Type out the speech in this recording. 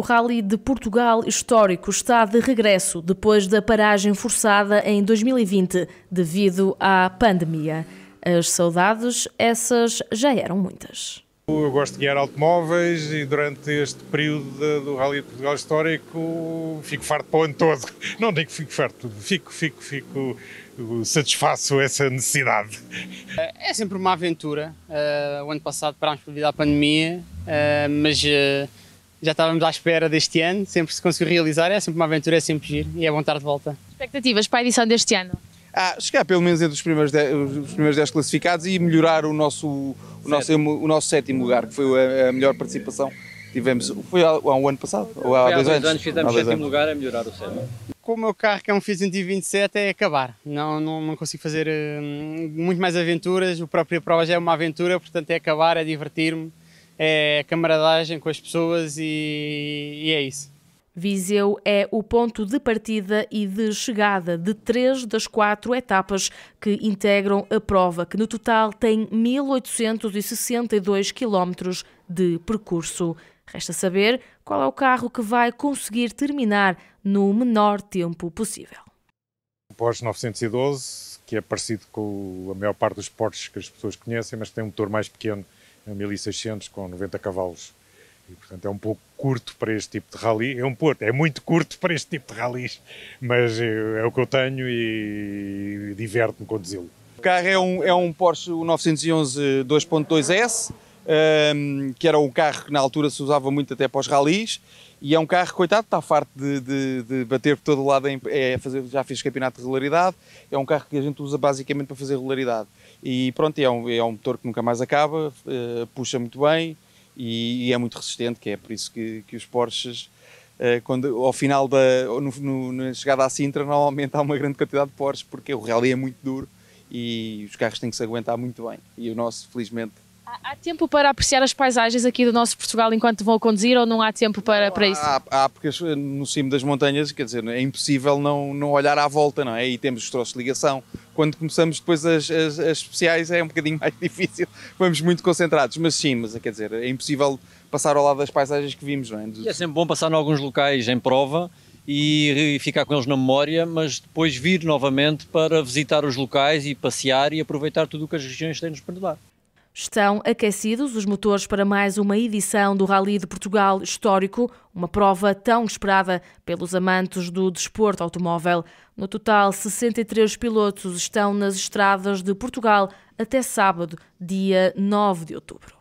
O Rally de Portugal histórico está de regresso depois da paragem forçada em 2020 devido à pandemia. As saudades, essas já eram muitas. Eu gosto de guiar automóveis e durante este período de, do Rally de Portugal Histórico fico farto para o ano todo. Não digo que fico farto, fico, fico, fico, satisfaço essa necessidade. É, é sempre uma aventura. Uh, o ano passado parámos vida à pandemia, uh, mas. Uh, já estávamos à espera deste ano, sempre se conseguiu realizar, é sempre uma aventura, é sempre giro e é bom estar de volta. Expectativas para a edição deste ano? Ah, chegar pelo menos entre os primeiros 10 classificados e melhorar o nosso, o, nosso, o nosso sétimo lugar, que foi a, a melhor participação tivemos. Foi há, um ano passado? Ou há, há dois, anos? anos fizemos sétimo anos. lugar a é melhorar o sétimo. Com o meu carro que é um Fiat 127 é acabar, não, não, não consigo fazer hum, muito mais aventuras, o próprio prova já é uma aventura, portanto é acabar, é divertir-me é camaradagem com as pessoas e, e é isso. Viseu é o ponto de partida e de chegada de três das quatro etapas que integram a prova, que no total tem 1.862 quilómetros de percurso. Resta saber qual é o carro que vai conseguir terminar no menor tempo possível. O Porsche 912, que é parecido com a maior parte dos Porsches que as pessoas conhecem, mas tem um motor mais pequeno 1600 com 90 cavalos. E, portanto, é um pouco curto para este tipo de rally. É um porto, é muito curto para este tipo de rallies, mas eh, é o que eu tenho e, e diverto-me conduzi-lo. O carro é um, é um Porsche 911 2.2 S, um, que era um carro que na altura se usava muito até para os ralis, e é um carro, coitado, está farto de, de, de bater por todo lado, em, é, fazer, já fez campeonato de regularidade, é um carro que a gente usa basicamente para fazer regularidade. E pronto, é um, é um motor que nunca mais acaba, uh, puxa muito bem e, e, é muito resistente, que é por isso que, que os Porsches, uh, quando, ao final da no, no, na chegada à Sintra, normalmente há uma grande quantidade de Porsches, porque o rally é muito duro e os carros têm que se aguentar muito bem. E o nosso, felizmente, Há tempo para apreciar as paisagens aqui do nosso Portugal enquanto vão conduzir ou não há tempo para, não, para isso? Há, há, porque no cimo das montanhas, quer dizer, é impossível não, não olhar à volta, não é? E temos os troços de ligação. Quando começamos depois as, as, as especiais é um bocadinho mais difícil, vamos muito concentrados, mas sim, mas quer dizer, é impossível passar ao lado das paisagens que vimos, não é? E é sempre bom passar em alguns locais em prova e ficar com eles na memória, mas depois vir novamente para visitar os locais e passear e aproveitar tudo o que as regiões têm nos para dar. Estão aquecidos os motores para mais uma edição do Rally de Portugal histórico, uma prova tão esperada pelos amantes do desporto automóvel. No total, 63 pilotos estão nas estradas de Portugal até sábado, dia 9 de outubro.